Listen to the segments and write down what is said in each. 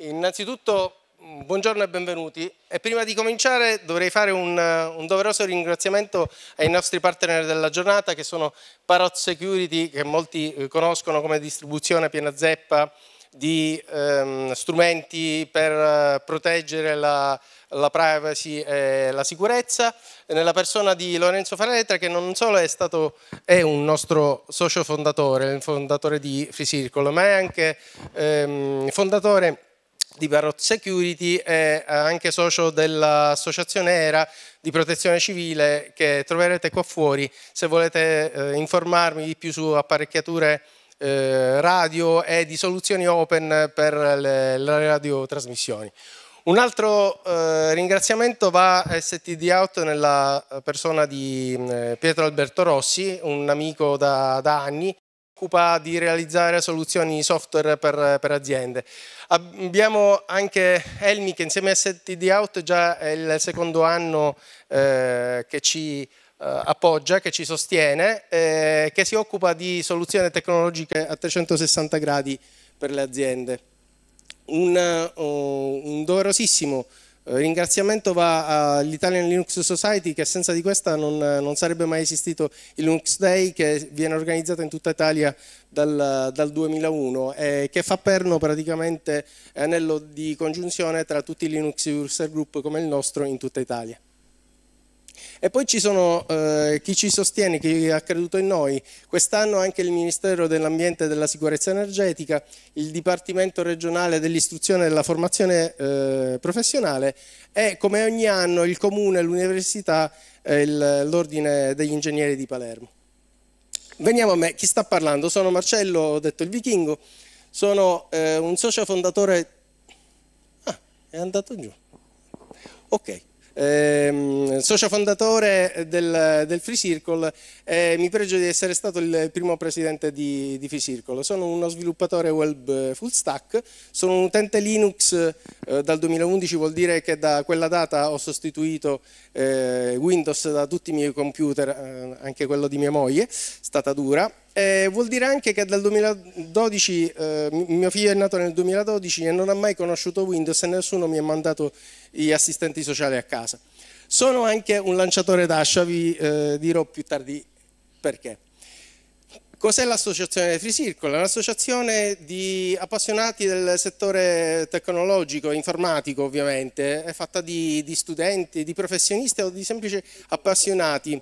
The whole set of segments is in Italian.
Innanzitutto mm, buongiorno e benvenuti e prima di cominciare dovrei fare un, eh, un, doveroso ringraziamento ai nostri partner della giornata che sono Parrot Security che molti eh, conoscono come distribuzione piena zeppa di ehm, strumenti per eh, proteggere la, la privacy e la sicurezza, nella persona di Lorenzo Faraletra che non solo è stato è un nostro socio fondatore, il fondatore di Free Circle, ma è anche ehm, fondatore di Parrot Security e eh, anche socio dell'associazione ERA di protezione civile che troverete qua fuori se volete eh, informarmi di più su apparecchiature eh, radio e di soluzioni open per le, le radiotrasmissioni. Un altro eh, ringraziamento va a STD Out nella persona di mm, eh, Pietro Alberto Rossi, un amico da, da anni occupa di realizzare soluzioni software per, per, aziende. Abbiamo anche Elmi che insieme a STD Out già è il secondo anno eh, che ci eh, appoggia, che ci sostiene, eh, che si occupa di soluzioni tecnologiche a 360 gradi per le aziende. Un, oh, un dolorosissimo eh, ringraziamento va all'Italian Linux Society che senza di questa non, non, sarebbe mai esistito il Linux Day che viene organizzato in tutta Italia dal, dal 2001 e che fa perno praticamente anello di congiunzione tra tutti i Linux User Group come il nostro in tutta Italia. E poi ci sono eh, chi ci sostiene, chi ha creduto in noi, quest'anno anche il Ministero dell'Ambiente e della Sicurezza Energetica, il Dipartimento regionale dell'istruzione e della formazione eh, professionale e come ogni anno il Comune, l'Università e l'Ordine degli Ingegneri di Palermo. Veniamo a me, chi sta parlando? Sono Marcello, ho detto il vichingo, sono eh, un socio fondatore... Ah, è andato giù. Ok, ehm, socio fondatore del, del, Free Circle e mi pregio di essere stato il primo presidente di, di Free Circle. Sono uno sviluppatore web full stack, sono un utente Linux eh, dal 2011, vuol dire che da quella data ho sostituito eh, Windows da tutti i miei computer, eh, anche quello di mia moglie, è stata dura. Eh, vuol dire anche che dal 2012, eh, mio figlio è nato nel 2012 e non ha mai conosciuto Windows e nessuno mi ha mandato gli assistenti sociali a casa. Sono anche un lanciatore d'ascia, vi eh, dirò più tardi perché. Cos'è l'associazione Free Circle? È un'associazione di appassionati del settore tecnologico, informatico ovviamente, è fatta di, di studenti, di professionisti o di semplici appassionati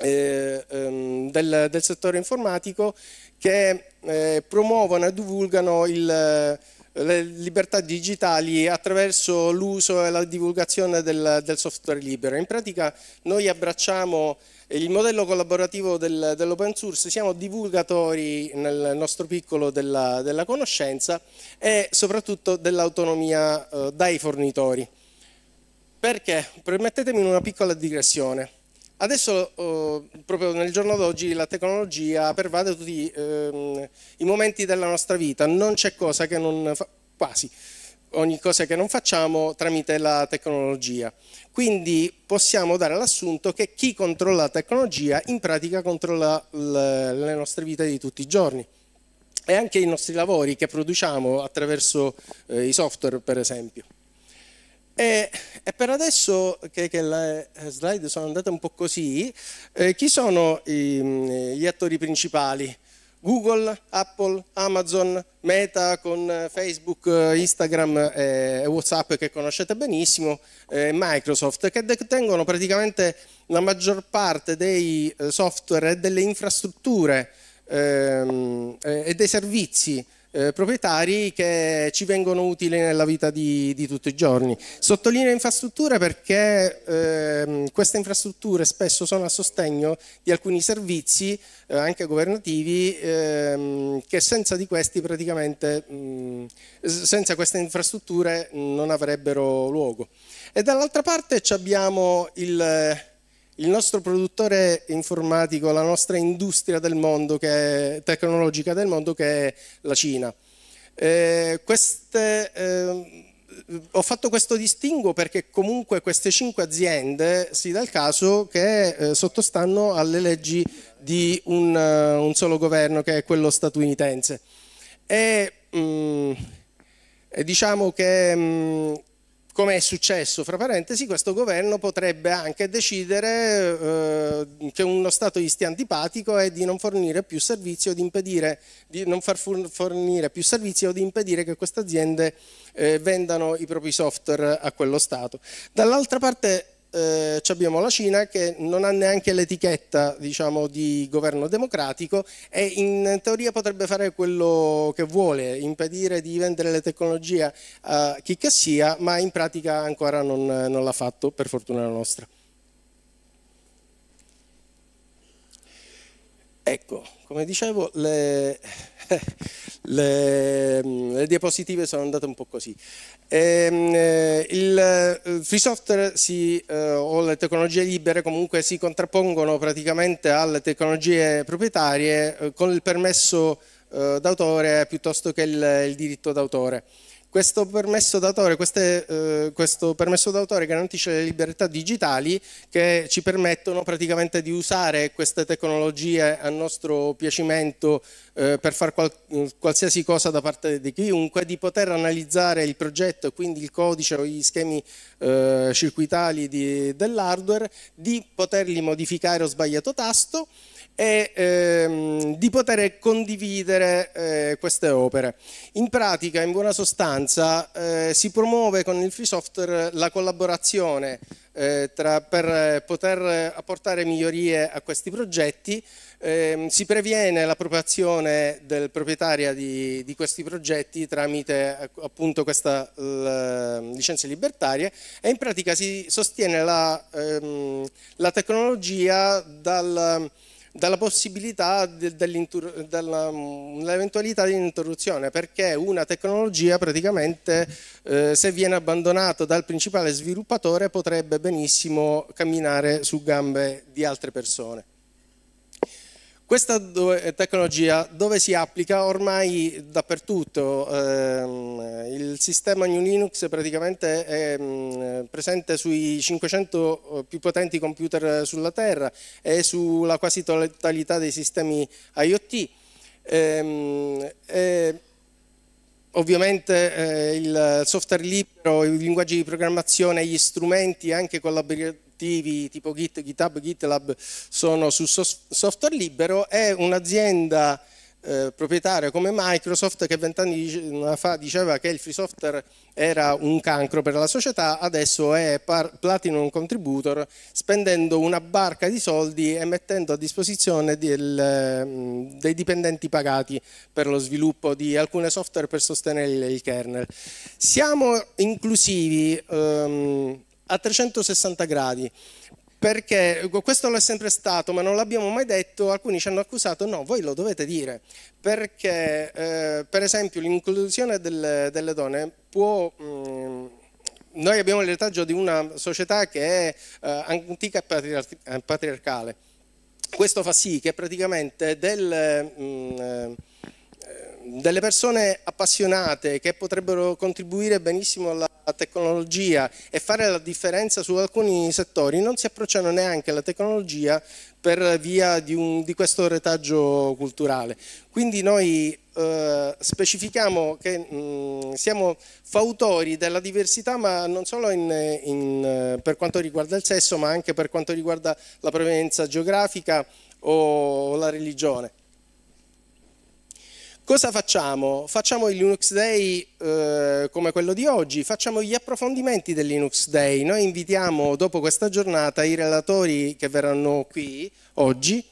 eh, ehm, del, del, settore informatico che eh, promuovono e divulgano il, eh, le libertà digitali attraverso l'uso e la divulgazione del, del, software libero. In pratica noi abbracciamo il modello collaborativo del, dell'open source, siamo divulgatori nel nostro piccolo della, della conoscenza e soprattutto dell'autonomia eh, dai fornitori. Perché? Permettetemi una piccola digressione. Adesso, eh, proprio nel giorno d'oggi, la tecnologia pervade tutti ehm, i momenti della nostra vita, non c'è cosa che non fa, quasi ogni cosa che non facciamo tramite la tecnologia. Quindi possiamo dare l'assunto che chi controlla la tecnologia in pratica controlla le nostre vite di tutti i giorni e anche i nostri lavori che produciamo attraverso eh, i software per esempio. E, e per adesso che, che, le eh, slide sono andate un po' così, eh, chi sono i, mm, gli attori principali? Google, Apple, Amazon, Meta con eh, Facebook, eh, Instagram e Whatsapp che conoscete benissimo, e Microsoft, che detengono praticamente la maggior parte dei software e delle infrastrutture ehm, e dei servizi eh, proprietari che ci vengono utili nella vita di, di tutti i giorni. Sottolineo infrastrutture perché eh, queste infrastrutture spesso sono a sostegno di alcuni servizi, eh, anche governativi, ehm, che senza di questi praticamente, mh, mm, senza queste infrastrutture non avrebbero luogo. E dall'altra parte abbiamo il il nostro produttore informatico, la nostra industria del mondo è, tecnologica del mondo che è la Cina. Eh, queste, eh, ho fatto questo distinguo perché comunque queste cinque aziende si dà il caso che eh, sottostanno alle leggi di un, uh, un, solo governo che è quello statunitense. E, mh, mm, diciamo che mh, mm, come è successo, fra parentesi, questo governo potrebbe anche decidere eh, che uno stato gli stia antipatico e di non fornire più servizio o di impedire, di non far fornire più servizi o di impedire che queste aziende eh, vendano i propri software a quello stato. Dall'altra parte eh, abbiamo la Cina che non ha neanche l'etichetta diciamo, di governo democratico e in teoria potrebbe fare quello che vuole, impedire di vendere le tecnologie a chi che sia, ma in pratica ancora non, non l'ha fatto, per fortuna nostra. Ecco, come dicevo, le, le, le, diapositive sono andate un po' così. E, ehm, eh, il, eh, free software si, eh, o le tecnologie libere comunque si contrappongono praticamente alle tecnologie proprietarie con il permesso d'autore piuttosto che il, il diritto d'autore. Questo permesso d'autore, eh, questo permesso d'autore garantisce le libertà digitali che ci permettono praticamente di usare queste tecnologie a nostro piacimento eh, per fare qual qualsiasi cosa da parte di chiunque, di poter analizzare il progetto e quindi il codice o gli schemi eh, circuitali dell'hardware, di poterli modificare o sbagliato tasto e ehm, di poter condividere eh, queste opere. In pratica, in buona sostanza, eh, si promuove con il free software la collaborazione eh, tra, per eh, poter apportare migliorie a questi progetti, ehm, si previene l'appropriazione del proprietario di, di, questi progetti tramite eh, appunto questa licenza libertaria e in pratica si sostiene la, ehm, la tecnologia dal dalla possibilità dell'eventualità mm, di dell'interruzione, perché una tecnologia praticamente eh, se viene abbandonata dal principale sviluppatore potrebbe benissimo camminare su gambe di altre persone. Questa eh, tecnologia dove si applica? Ormai dappertutto. Ehm, il sistema New Linux praticamente è mm, presente sui 500 eh, più potenti computer sulla Terra e sulla quasi totalità dei sistemi IoT. Ehm, ovviamente eh, il software libero, i linguaggi di programmazione, gli strumenti anche collaborativi attivi tipo Git, GitHub, GitLab sono su software libero, è un'azienda eh, proprietaria come Microsoft che vent'anni fa diceva che il free software era un cancro per la società, adesso è Platinum Contributor spendendo una barca di soldi e mettendo a disposizione del, mm, dei dipendenti pagati per lo sviluppo di alcune software per sostenere il kernel. Siamo inclusivi. Um, a 360 gradi. Perché questo lo è sempre stato, ma non l'abbiamo mai detto, alcuni ci hanno accusato, no, voi lo dovete dire, perché eh, per esempio l'inclusione delle, delle donne può... Mh, mm, noi abbiamo l'eretaggio di una società che è eh, antica e eh, patriarcale. Questo fa sì che praticamente del, mh, mm, eh, delle persone appassionate che potrebbero contribuire benissimo alla tecnologia e fare la differenza su alcuni settori non si approcciano neanche alla tecnologia per via di, un, di questo retaggio culturale. Quindi noi eh, specifichiamo che mh, mm, siamo fautori della diversità ma non solo in, in, eh, per quanto riguarda il sesso ma anche per quanto riguarda la provenienza geografica o la religione. Cosa facciamo? Facciamo il Linux Day eh, come quello di oggi, facciamo gli approfondimenti del Linux Day. Noi invitiamo dopo questa giornata i relatori che verranno qui oggi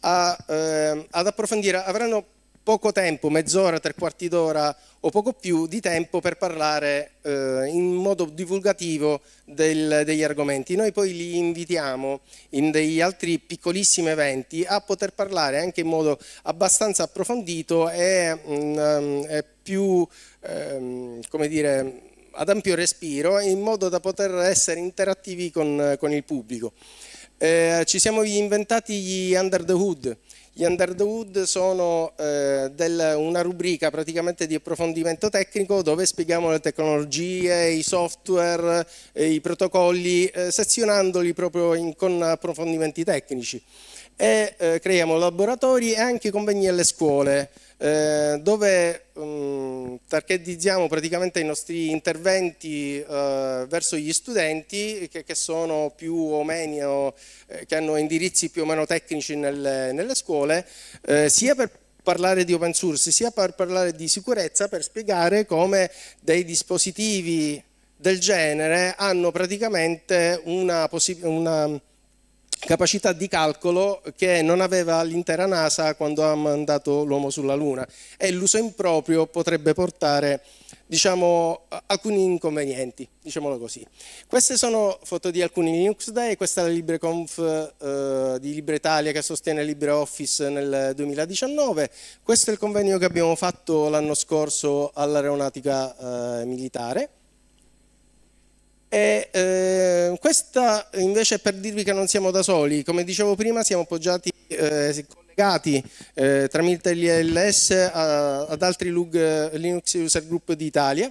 a, eh, ad approfondire, avranno poco tempo, mezz'ora, tre quarti d'ora o poco più di tempo per parlare eh, in modo divulgativo del, degli argomenti. Noi poi li invitiamo in degli altri piccolissimi eventi a poter parlare anche in modo abbastanza approfondito e, mh, mm, ehm, e più, ehm, come dire, ad ampio respiro in modo da poter essere interattivi con, con il pubblico. Eh, ci siamo inventati gli under the hood, gli under the hood sono eh, del, una rubrica praticamente di approfondimento tecnico dove spieghiamo le tecnologie, i software, eh, i protocolli, eh, sezionandoli proprio in, con approfondimenti tecnici e eh, creiamo laboratori e anche convegni alle scuole eh, dove mh, mm, targetizziamo praticamente i nostri interventi eh, verso gli studenti che, che, sono più o meno, eh, che hanno indirizzi più o meno tecnici nelle, nelle scuole, eh, sia per parlare di open source sia per parlare di sicurezza per spiegare come dei dispositivi del genere hanno praticamente una possibilità capacità di calcolo che non aveva l'intera NASA quando ha mandato l'uomo sulla Luna e l'uso improprio potrebbe portare diciamo, alcuni inconvenienti, diciamolo così. Queste sono foto di alcuni Linux Day, questa è la LibreConf eh, di Italia che sostiene LibreOffice nel 2019, questo è il convegno che abbiamo fatto l'anno scorso all'aeronautica eh, militare e eh, questa invece è per dirvi che non siamo da soli, come dicevo prima siamo appoggiati, eh, collegati eh, tramite l'ILS ad altri LUG, Linux User Group d'Italia,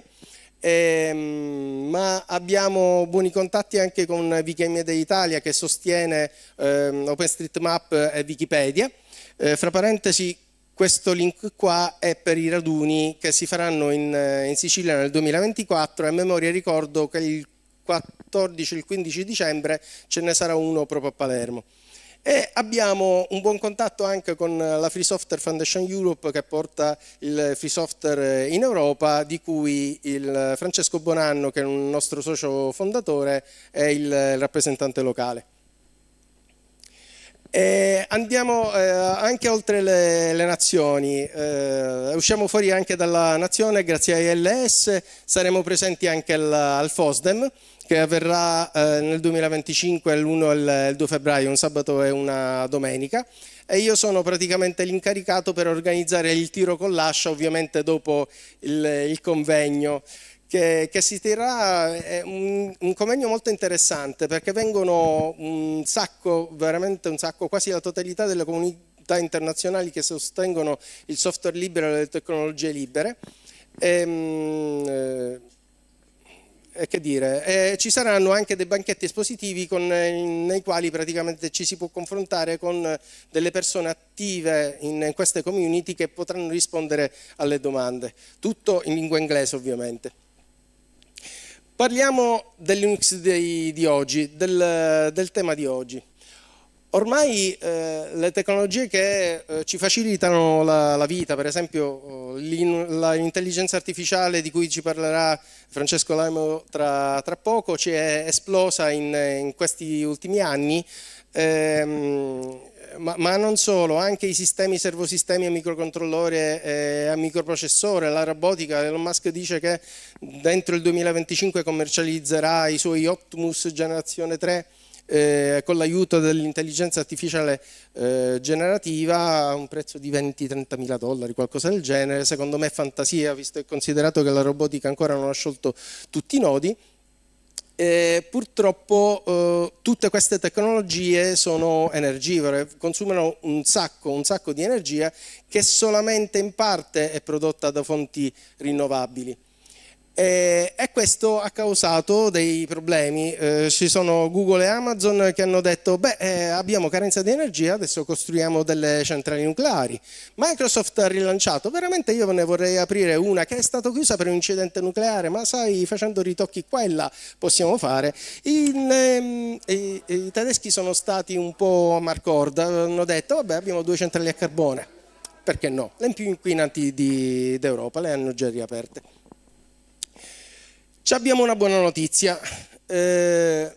ehm, ma abbiamo buoni contatti anche con Wikimedia Italia che sostiene ehm, OpenStreetMap e Wikipedia. Eh, fra parentesi questo link qua è per i raduni che si faranno in, eh, in Sicilia nel 2024 e a memoria ricordo che il 14 e il 15 dicembre ce ne sarà uno proprio a Palermo. E abbiamo un buon contatto anche con la Free Software Foundation Europe che porta il free software in Europa, di cui il Francesco Bonanno, che è un nostro socio fondatore, è il rappresentante locale. E andiamo eh, anche oltre le, le nazioni, eh, usciamo fuori anche dalla nazione, grazie a ILS saremo presenti anche al, al FOSDEM, che avverrà eh, nel 2025 l'1 e il 2 febbraio, un sabato e una domenica e io sono praticamente l'incaricato per organizzare il tiro con l'ascia ovviamente dopo il, il convegno che, che, si tirerà è eh, un, un, convegno molto interessante perché vengono un sacco, veramente un sacco, quasi la totalità delle comunità internazionali che sostengono il software libero e le tecnologie libere. E, ehm, mh, eh, eh, che dire, eh, ci saranno anche dei banchetti espositivi con, eh, nei quali praticamente ci si può confrontare con eh, delle persone attive in, in queste community che potranno rispondere alle domande, tutto in lingua inglese ovviamente. Parliamo dell'Unix di oggi, del, del tema di oggi. Ormai eh, le tecnologie che eh, ci facilitano la, la, vita, per esempio oh, l'intelligenza artificiale di cui ci parlerà Francesco Laimo tra, tra poco, ci è esplosa in, in questi ultimi anni, ehm, ma, ma, non solo, anche i sistemi servosistemi a microcontrollore e a microprocessore, la robotica, Elon Musk dice che dentro il 2025 commercializzerà i suoi Optimus generazione 3 eh, con l'aiuto dell'intelligenza artificiale eh, generativa a un prezzo di 20-30 mila dollari, qualcosa del genere, secondo me è fantasia, visto e considerato che la robotica ancora non ha sciolto tutti i nodi, eh, purtroppo eh, tutte queste tecnologie sono energivore, consumano un sacco, un sacco di energia che solamente in parte è prodotta da fonti rinnovabili e, eh, e questo ha causato dei problemi. Eh, ci sono Google e Amazon che hanno detto, beh, eh, abbiamo carenza di energia, adesso costruiamo delle centrali nucleari. Microsoft ha rilanciato, veramente io ne vorrei aprire una che è stata chiusa per un incidente nucleare, ma sai, facendo ritocchi qua e là possiamo fare. In, ehm, i, i, tedeschi sono stati un po' a marcorda, hanno detto, vabbè, abbiamo due centrali a carbone perché no? Le più inquinanti d'Europa le hanno già riaperte. Ci abbiamo una buona notizia, eh,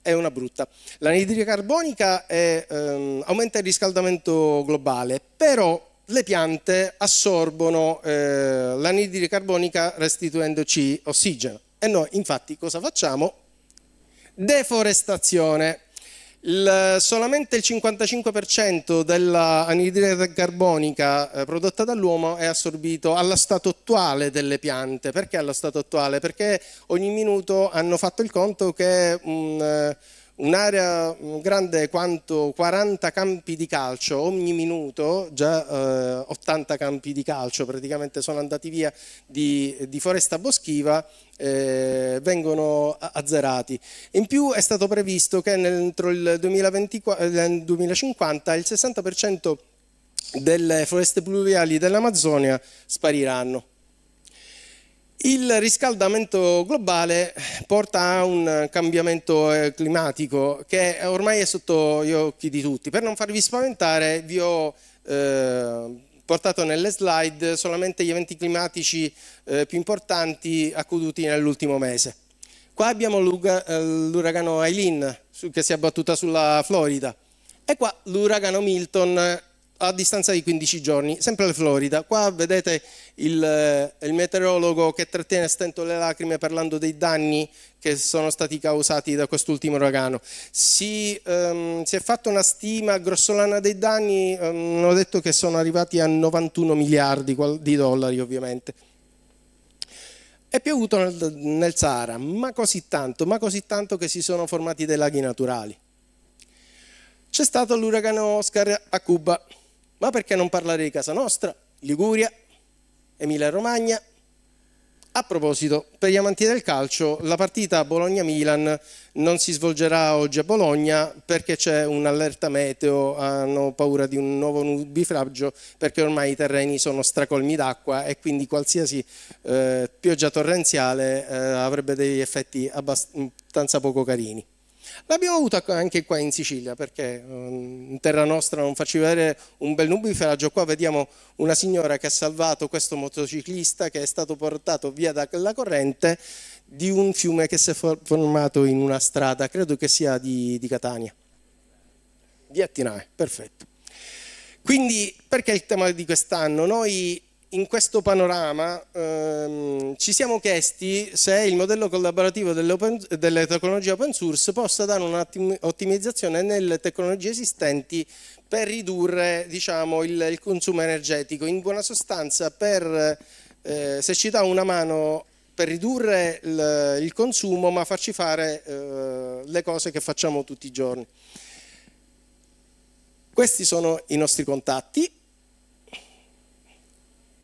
è una brutta. L'anidride carbonica è, ehm, aumenta il riscaldamento globale, però le piante assorbono eh, l'anidride carbonica restituendoci ossigeno. E noi infatti cosa facciamo? Deforestazione. Il, solamente il 55% dell'anidride carbonica eh, prodotta dall'uomo è assorbito allo stato attuale delle piante. Perché allo stato attuale? Perché ogni minuto hanno fatto il conto che un, eh, un'area grande quanto 40 campi di calcio ogni minuto, già eh, 80 campi di calcio praticamente sono andati via di, di foresta boschiva, eh, vengono azzerati. In più è stato previsto che entro il 2020, 2050 eh, il 60% delle foreste pluviali dell'Amazzonia spariranno. Il riscaldamento globale porta a un cambiamento eh, climatico che ormai è sotto gli occhi di tutti. Per non farvi spaventare vi ho eh, portato nelle slide solamente gli eventi climatici eh, più importanti accaduti nell'ultimo mese. Qua abbiamo eh, l'uragano Eileen che si è abbattuta sulla Florida e qua l'uragano Milton a distanza di 15 giorni, sempre la Florida. Qua vedete il, eh, il, meteorologo che trattiene a stento le lacrime parlando dei danni che sono stati causati da quest'ultimo uragano. Si, um, si, è fatta una stima grossolana dei danni, um, ehm, ho detto che sono arrivati a 91 miliardi di dollari ovviamente. È piovuto nel, nel Sahara, ma così tanto, ma così tanto che si sono formati dei laghi naturali. C'è stato l'uragano Oscar a Cuba, ma perché non parlare di casa nostra, Liguria, Emilia-Romagna? A proposito, per gli amanti del calcio, la partita Bologna-Milan non si svolgerà oggi a Bologna perché c'è un'allerta meteo, hanno paura di un nuovo nubifragio perché ormai i terreni sono stracolmi d'acqua e quindi qualsiasi eh, pioggia torrenziale eh, avrebbe degli effetti abbastanza poco carini. L'abbiamo avuta anche qua in Sicilia, perché ehm, in terra nostra non faccio vedere un bel nubifragio, qua vediamo una signora che ha salvato questo motociclista che è stato portato via dalla corrente di un fiume che si è formato in una strada, credo che sia di, di Catania, di Attinae, perfetto. Quindi perché il tema di quest'anno? Noi in questo panorama ehm, ci siamo chiesti se il modello collaborativo delle tecnologie open source possa dare un'ottimizzazione nelle tecnologie esistenti per ridurre diciamo, il, il, consumo energetico, in buona sostanza per, eh, se ci dà una mano per ridurre il, il consumo ma farci fare eh, le cose che facciamo tutti i giorni. Questi sono i nostri contatti.